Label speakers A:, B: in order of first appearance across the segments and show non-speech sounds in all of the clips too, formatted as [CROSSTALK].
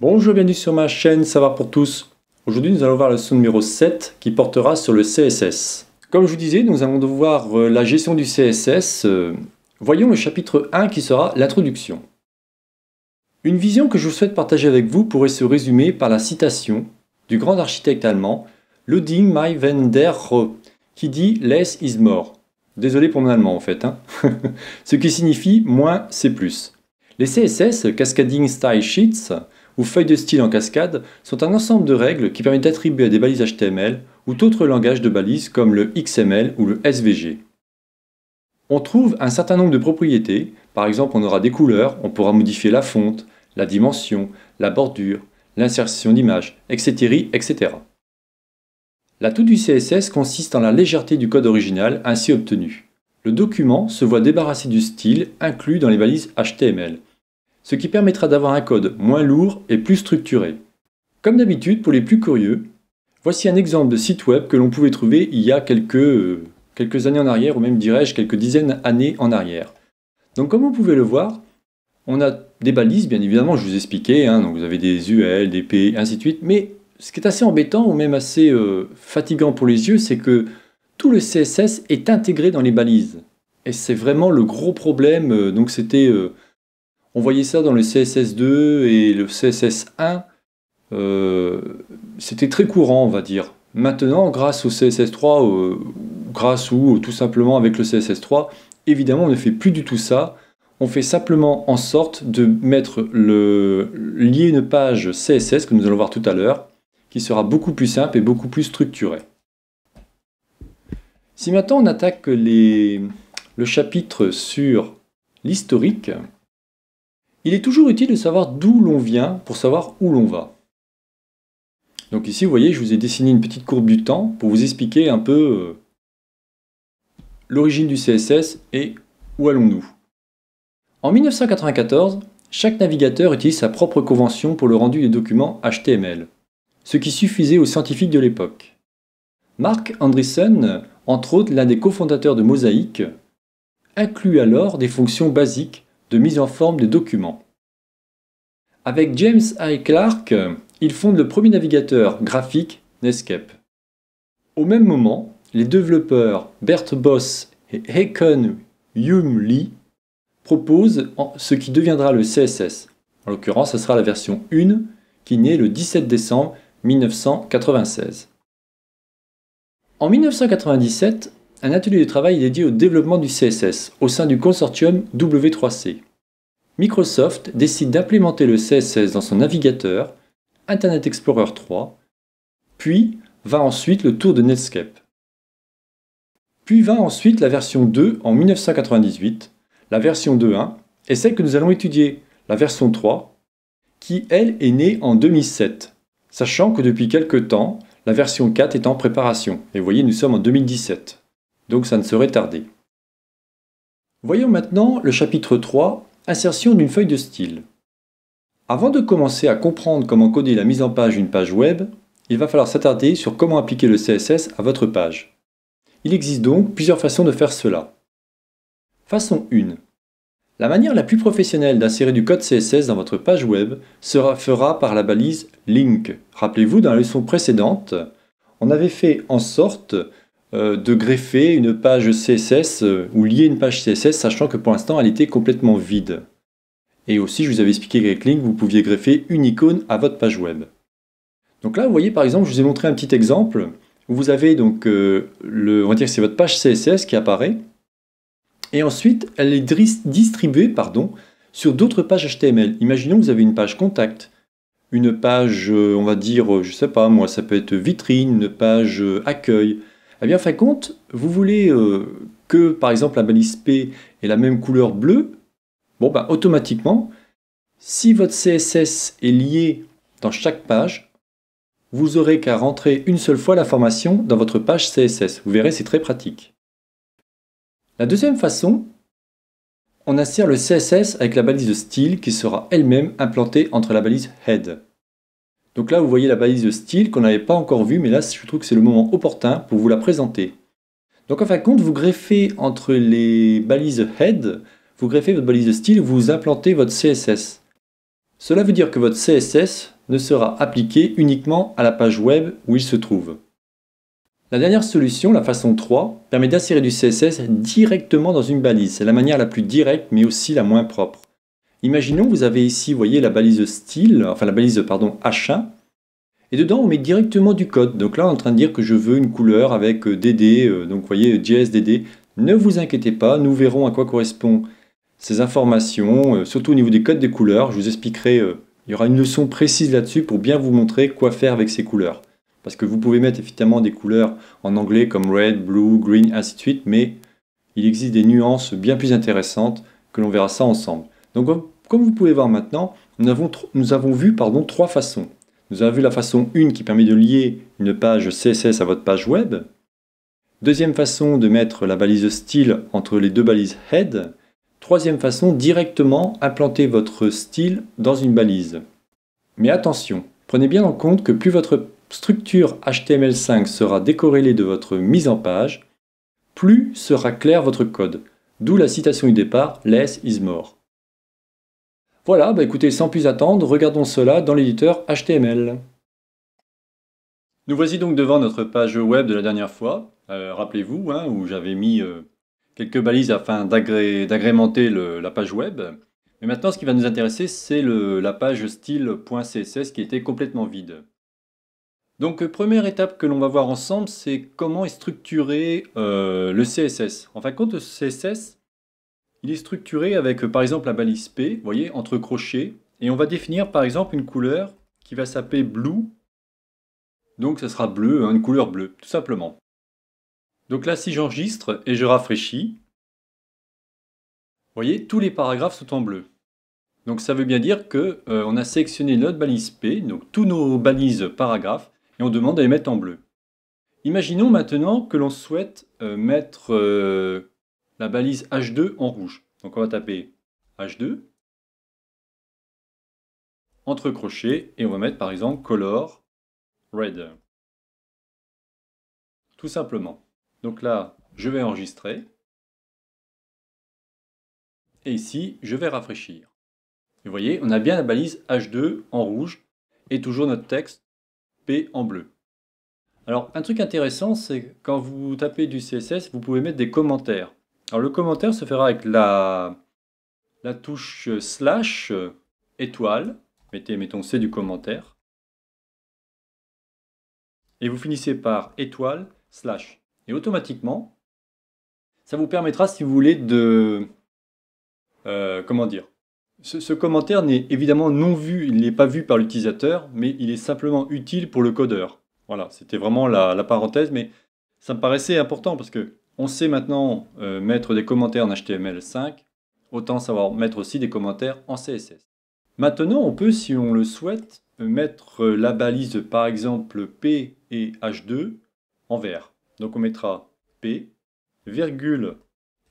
A: Bonjour, bienvenue sur ma chaîne Savoir pour tous. Aujourd'hui, nous allons voir le son numéro 7 qui portera sur le CSS. Comme je vous disais, nous allons devoir euh, la gestion du CSS. Euh, voyons le chapitre 1 qui sera l'introduction. Une vision que je vous souhaite partager avec vous pourrait se résumer par la citation du grand architecte allemand Ludwig May der qui dit Less is more. Désolé pour mon allemand en fait. Hein [LAUGHS] Ce qui signifie moins c'est plus. Les CSS, Cascading Style Sheets, ou feuilles de style en cascade sont un ensemble de règles qui permettent d'attribuer à des balises HTML ou d'autres langages de balises comme le XML ou le SVG. On trouve un certain nombre de propriétés, par exemple on aura des couleurs, on pourra modifier la fonte, la dimension, la bordure, l'insertion d'images, etc., etc. L'atout du CSS consiste en la légèreté du code original ainsi obtenu. Le document se voit débarrassé du style inclus dans les balises HTML ce qui permettra d'avoir un code moins lourd et plus structuré. Comme d'habitude, pour les plus curieux, voici un exemple de site web que l'on pouvait trouver il y a quelques, euh, années en arrière, ou même dirais-je quelques dizaines d'années en arrière. Donc comme vous pouvez le voir, on a des balises, bien évidemment, je vous expliquais, hein, donc vous avez des UL, des P, ainsi de suite, mais ce qui est assez embêtant ou même assez euh, fatigant pour les yeux, c'est que tout le CSS est intégré dans les balises. Et c'est vraiment le gros problème, euh, donc c'était... On voyait ça dans le CSS2 et le CSS1. Euh, c'était très courant, on va dire. Maintenant, grâce au CSS3, euh, grâce ou euh, tout simplement avec le CSS3, évidemment, on ne fait plus du tout ça. On fait simplement en sorte de mettre le lier une page CSS que nous allons voir tout à l'heure, qui sera beaucoup plus simple et beaucoup plus structuré. Si maintenant on attaque le chapitre sur l'historique, il est toujours utile de savoir d'où l'on vient pour savoir où l'on va. Donc ici, vous voyez, je vous ai dessiné une petite courbe du temps pour vous expliquer un peu euh, l'origine du CSS et où allons-nous. En 1994, chaque navigateur utilise sa propre convention pour le rendu des documents HTML, ce qui suffisait aux scientifiques de l'époque. Mark Andreessen, entre autres l'un des cofondateurs de Mosaic, inclut alors des fonctions basiques de mise en forme des documents. Avec James I. Clark, il fonde le premier navigateur graphique Netscape. Au même moment, les développeurs Bert Boss et Haken Hume Lee proposent ce qui deviendra le CSS. En l'occurrence, ce sera la version 1 qui naît le 17 décembre 1996. En 1997, un atelier de travail dédié au développement du CSS au sein du consortium W3C. Microsoft décide d'implémenter le CSS dans son navigateur, Internet Explorer 3, puis va ensuite le tour de Netscape. Puis va ensuite la version 2 en 1998, la version 2.1, et celle que nous allons étudier, la version 3, qui elle est née en 2007, sachant que depuis quelques temps, la version 4 est en préparation. Et vous voyez, nous sommes en 2017 donc ça ne serait tardé. Voyons maintenant le chapitre 3, insertion d'une feuille de style. Avant de commencer à comprendre comment coder la mise en page d'une page web, il va falloir s'attarder sur comment appliquer le CSS à votre page. Il existe donc plusieurs façons de faire cela. Façon 1. La manière la plus professionnelle d'insérer du code CSS dans votre page web sera fera par la balise link. Rappelez-vous, dans la leçon précédente, on avait fait en sorte euh, de greffer une page CSS euh, ou lier une page CSS, sachant que pour l'instant elle était complètement vide. Et aussi, je vous avais expliqué avec Link, vous pouviez greffer une icône à votre page web. Donc là, vous voyez par exemple, je vous ai montré un petit exemple où vous avez donc euh, le, on va dire que c'est votre page CSS qui apparaît, et ensuite elle est distribuée pardon, sur d'autres pages HTML. Imaginons que vous avez une page contact, une page, on va dire, je sais pas moi, ça peut être vitrine, une page accueil, eh bien, fin compte, vous voulez euh, que, par exemple, la balise P ait la même couleur bleue. Bon, bah, automatiquement, si votre CSS est lié dans chaque page, vous aurez qu'à rentrer une seule fois la formation dans votre page CSS. Vous verrez, c'est très pratique. La deuxième façon, on insère le CSS avec la balise de style qui sera elle-même implantée entre la balise head. Donc là, vous voyez la balise de style qu'on n'avait pas encore vue, mais là, je trouve que c'est le moment opportun pour vous la présenter. Donc en fin de compte, vous greffez entre les balises head, vous greffez votre balise de style, vous implantez votre CSS. Cela veut dire que votre CSS ne sera appliqué uniquement à la page web où il se trouve. La dernière solution, la façon 3, permet d'insérer du CSS directement dans une balise. C'est la manière la plus directe mais aussi la moins propre. Imaginons, vous avez ici, voyez, la balise style, enfin la balise, pardon, H1, et dedans, on met directement du code. Donc là, on est en train de dire que je veux une couleur avec DD, euh, euh, donc vous voyez, JSDD. Ne vous inquiétez pas, nous verrons à quoi correspondent ces informations, euh, surtout au niveau des codes des couleurs. Je vous expliquerai, il y aura une leçon précise là-dessus pour bien vous montrer quoi faire avec ces couleurs. Parce que vous pouvez mettre effectivement des couleurs en anglais comme red, blue, green, ainsi de suite, mais il existe des nuances bien plus intéressantes que l'on verra ça ensemble. Donc comme vous pouvez voir maintenant, nous avons, vu pardon, trois façons. Nous avons vu la façon 1 qui permet de lier une page CSS à votre page web. Deuxième façon de mettre la balise style entre les deux balises head. Troisième façon, directement implanter votre style dans une balise. Mais attention, prenez bien en compte que plus votre structure HTML5 sera décorrélée de votre mise en page, plus sera clair votre code. D'où la citation du départ, less is more. Voilà, bah écoutez, sans plus attendre, regardons cela dans l'éditeur HTML. Nous voici donc devant notre page web de la dernière fois, euh, rappelez-vous, hein, où j'avais mis euh, quelques balises afin d'agrémenter la page web. Mais maintenant, ce qui va nous intéresser, c'est la page style.css qui était complètement vide. Donc, première étape que l'on va voir ensemble, c'est comment est structuré euh, le CSS. En fin de compte, le CSS, il est structuré avec euh, par exemple la balise P, vous voyez, entre crochets. Et on va définir par exemple une couleur qui va s'appeler blue. Donc ça sera bleu, hein, une couleur bleue, tout simplement. Donc là, si j'enregistre et je rafraîchis, vous voyez, tous les paragraphes sont en bleu. Donc ça veut bien dire que euh, on a sélectionné notre balise P, donc tous nos balises paragraphes, et on demande à les mettre en bleu. Imaginons maintenant que l'on souhaite euh, mettre la balise H2 en rouge. Donc on va taper H2, entre crochets, et on va mettre par exemple color red. Tout simplement. Donc là, je vais enregistrer. Et ici, je vais rafraîchir. Vous voyez, on a bien la balise H2 en rouge et toujours notre texte P en bleu. Alors, un truc intéressant, c'est quand vous tapez du CSS, vous pouvez mettre des commentaires. Alors le commentaire se fera avec la, la touche slash euh, étoile. Mettez, mettons c'est du commentaire. Et vous finissez par étoile slash. Et automatiquement, ça vous permettra, si vous voulez, de... Euh, comment dire ce, commentaire n'est évidemment non vu, il n'est pas vu par l'utilisateur, mais il est simplement utile pour le codeur. Voilà, c'était vraiment la parenthèse, mais ça me paraissait important parce que on sait maintenant euh, mettre des commentaires en HTML5, autant savoir mettre aussi des commentaires en CSS. Maintenant, on peut, si on le souhaite, mettre euh, la balise par exemple P et H2 en vert. Donc on mettra P, virgule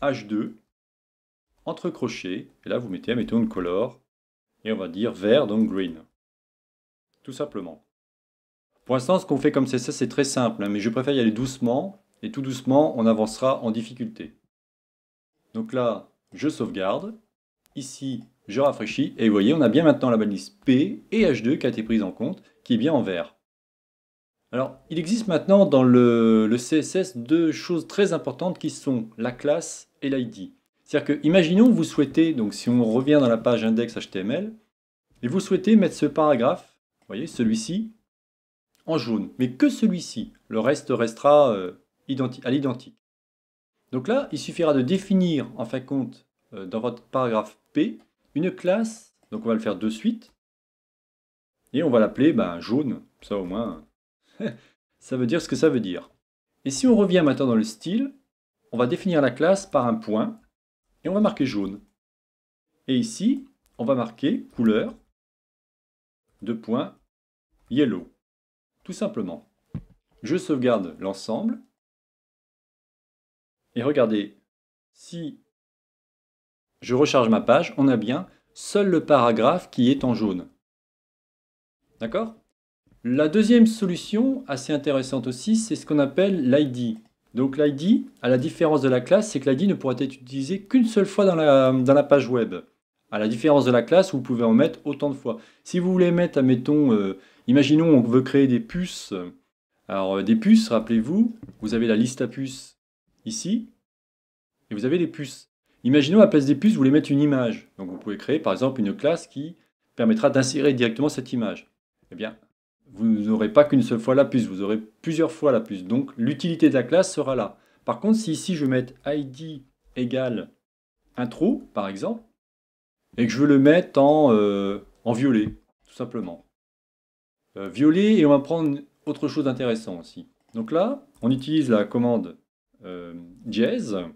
A: H2, entre crochets, et là vous mettez, mettons une color, et on va dire vert, donc green. Tout simplement. Pour l'instant, ce qu'on fait comme CSS, c'est très simple, hein, mais je préfère y aller doucement et tout doucement, on avancera en difficulté. Donc là, je sauvegarde. Ici, je rafraîchis. Et vous voyez, on a bien maintenant la balise P et H2 qui a été prise en compte, qui est bien en vert. Alors, il existe maintenant dans le, CSS deux choses très importantes qui sont la classe et l'ID. C'est-à-dire que, imaginons vous souhaitez, donc si on revient dans la page index.html, et vous souhaitez mettre ce paragraphe, vous voyez, celui-ci, en jaune, mais que celui-ci. Le reste restera euh, à l'identique. Donc là, il suffira de définir, en fin de compte, euh, dans votre paragraphe P, une classe. Donc on va le faire de suite. Et on va l'appeler ben, jaune. Ça au moins, [LAUGHS] ça veut dire ce que ça veut dire. Et si on revient maintenant dans le style, on va définir la classe par un point. Et on va marquer jaune. Et ici, on va marquer couleur, de point yellow. Tout simplement. Je sauvegarde l'ensemble. Et regardez, si je recharge ma page, on a bien seul le paragraphe qui est en jaune. D'accord La deuxième solution, assez intéressante aussi, c'est ce qu'on appelle l'ID. Donc l'ID, à la différence de la classe, c'est que l'ID ne pourra être utilisé qu'une seule fois dans la, dans la, page web. À la différence de la classe, vous pouvez en mettre autant de fois. Si vous voulez mettre, admettons, euh, imaginons qu'on veut créer des puces. Alors euh, des puces, rappelez-vous, vous avez la liste à puces ici, et vous avez les puces. Imaginons à la place des puces, vous voulez mettre une image. Donc vous pouvez créer par exemple une classe qui permettra d'insérer directement cette image. Eh bien, vous n'aurez pas qu'une seule fois la puce, vous aurez plusieurs fois la puce. Donc l'utilité de la classe sera là. Par contre, si ici je mets ID égale intro, par exemple, et que je veux le mettre euh, en, violet, tout simplement. Euh, violet, et on va prendre autre chose d'intéressant aussi. Donc là, on utilise la commande jazz. Euh,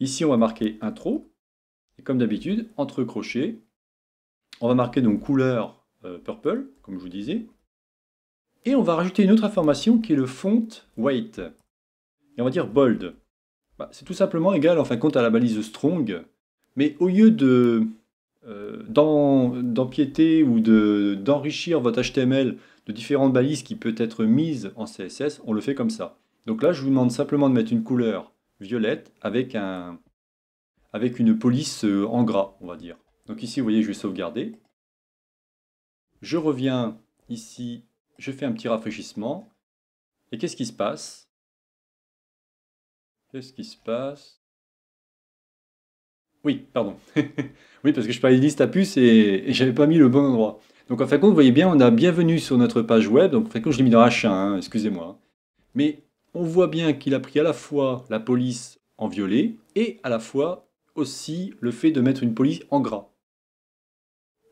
A: Ici, on va marquer intro. Et comme d'habitude, entre crochets, on va marquer donc couleur euh, purple, comme je vous disais. Et on va rajouter une autre information qui est le font weight. Et on va dire bold. Bah, c'est tout simplement égal en fin compte à la balise strong. Mais au lieu de euh, d'empiéter ou d'enrichir votre HTML de différentes balises qui peut être mises en CSS, on le fait comme ça. Donc là, je vous demande simplement de mettre une couleur violette avec, un, avec une police euh, en gras, on va dire. Donc ici, vous voyez, je vais sauvegarder. Je reviens ici, je fais un petit rafraîchissement. Et qu'est-ce qui se passe Qu'est-ce qui se passe Oui, pardon. [LAUGHS] oui, parce que je parlais de liste à puce et, je n'avais pas mis le bon endroit. Donc en fin de compte, vous voyez bien, on a bienvenue sur notre page web. Donc en fin de compte, je l'ai mis dans H1, hein, excusez-moi. Mais on voit bien qu'il a pris à la fois la police en violet et à la fois aussi le fait de mettre une police en gras.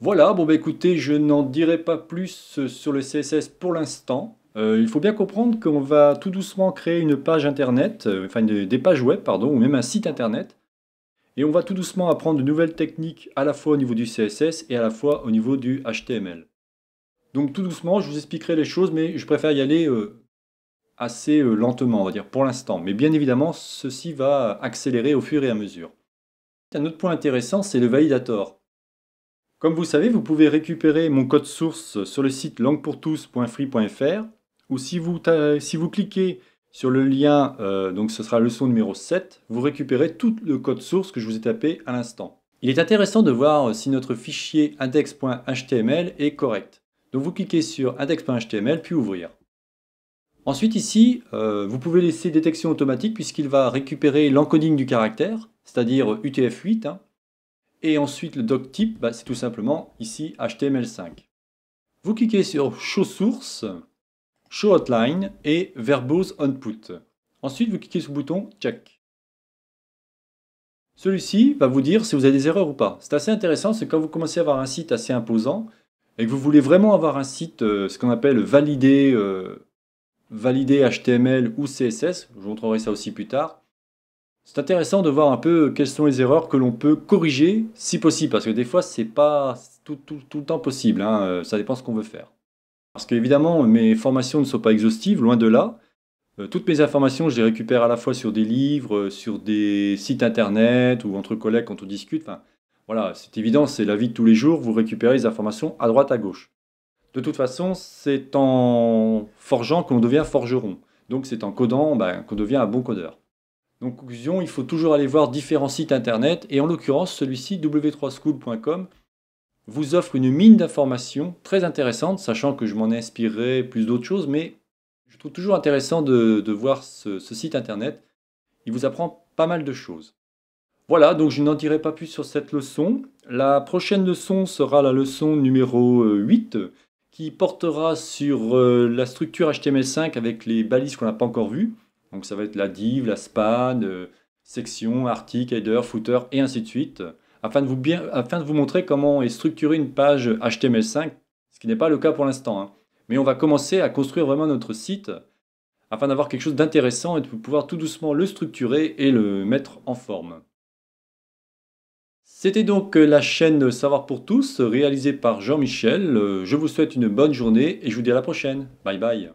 A: Voilà, bon bah écoutez, je n'en dirai pas plus euh, sur le CSS pour l'instant. Euh, il faut bien comprendre qu'on va tout doucement créer une page internet, euh, enfin des pages web, pardon, ou même un site internet. Et on va tout doucement apprendre de nouvelles techniques à la fois au niveau du CSS et à la fois au niveau du HTML. Donc tout doucement, je vous expliquerai les choses, mais je préfère y aller assez euh, lentement, on va dire, pour l'instant. Mais bien évidemment, ceci va accélérer au fur et à mesure. Un autre point intéressant, c'est le validator. Comme vous savez, vous pouvez récupérer mon code source sur le site languepourtous.free.fr ou si vous, si vous cliquez sur le lien, euh, donc ce sera leçon numéro 7, vous récupérez tout le code source que je vous ai tapé à l'instant. Il est intéressant de voir euh, si notre fichier index.html est correct. Donc vous cliquez sur index.html puis ouvrir. Ensuite ici, euh, vous pouvez laisser détection automatique puisqu'il va récupérer l'encoding du caractère, c'est-à-dire UTF-8. Hein. Et ensuite le doc type, bah, c'est tout simplement ici HTML5. Vous cliquez sur Show Source, Show Outline et Verbose Output. Ensuite, vous cliquez sur le bouton Check. Celui-ci va vous dire si vous avez des erreurs ou pas. C'est assez intéressant, c'est quand vous commencez à avoir un site assez imposant et que vous voulez vraiment avoir un site, euh, ce qu'on appelle validé, euh, valider HTML ou CSS, je vous montrerai ça aussi plus tard. C'est intéressant de voir un peu quelles sont les erreurs que l'on peut corriger si possible, parce que des fois n'est pas tout, le temps possible, hein. euh, ça dépend ce qu'on veut faire. Parce qu'évidemment mes formations ne sont pas exhaustives, loin de là. Euh, toutes mes informations, je les récupère à la fois sur des livres, euh, sur des sites internet ou entre collègues quand on discute. voilà, c'est évident, c'est la vie de tous les jours, vous récupérez les informations à droite, à gauche de toute façon, c'est en forgeant qu'on devient forgeron. Donc c'est en codant ben, qu'on devient un bon codeur. Donc conclusion, il faut toujours aller voir différents sites internet et en l'occurrence celui-ci w3school.com vous offre une mine d'informations très intéressante, sachant que je m'en inspirerai plus d'autres choses, mais je trouve toujours intéressant de, voir ce, ce, site internet. Il vous apprend pas mal de choses. Voilà, donc je n'en dirai pas plus sur cette leçon. La prochaine leçon sera la leçon numéro 8 qui portera sur euh, la structure HTML5 avec les balises qu'on n'a pas encore vues. Donc ça va être la div, la span, euh, section, article, header, footer et ainsi de suite, afin de, vous bien, afin de vous montrer comment est structurée une page HTML5, ce qui n'est pas le cas pour l'instant. Hein. Mais on va commencer à construire vraiment notre site afin d'avoir quelque chose d'intéressant et de pouvoir tout doucement le structurer et le mettre en forme. C'était donc euh, la chaîne Savoir pour tous réalisée par Jean-Michel. Euh, je vous souhaite une bonne journée et je vous dis à la prochaine. Bye bye.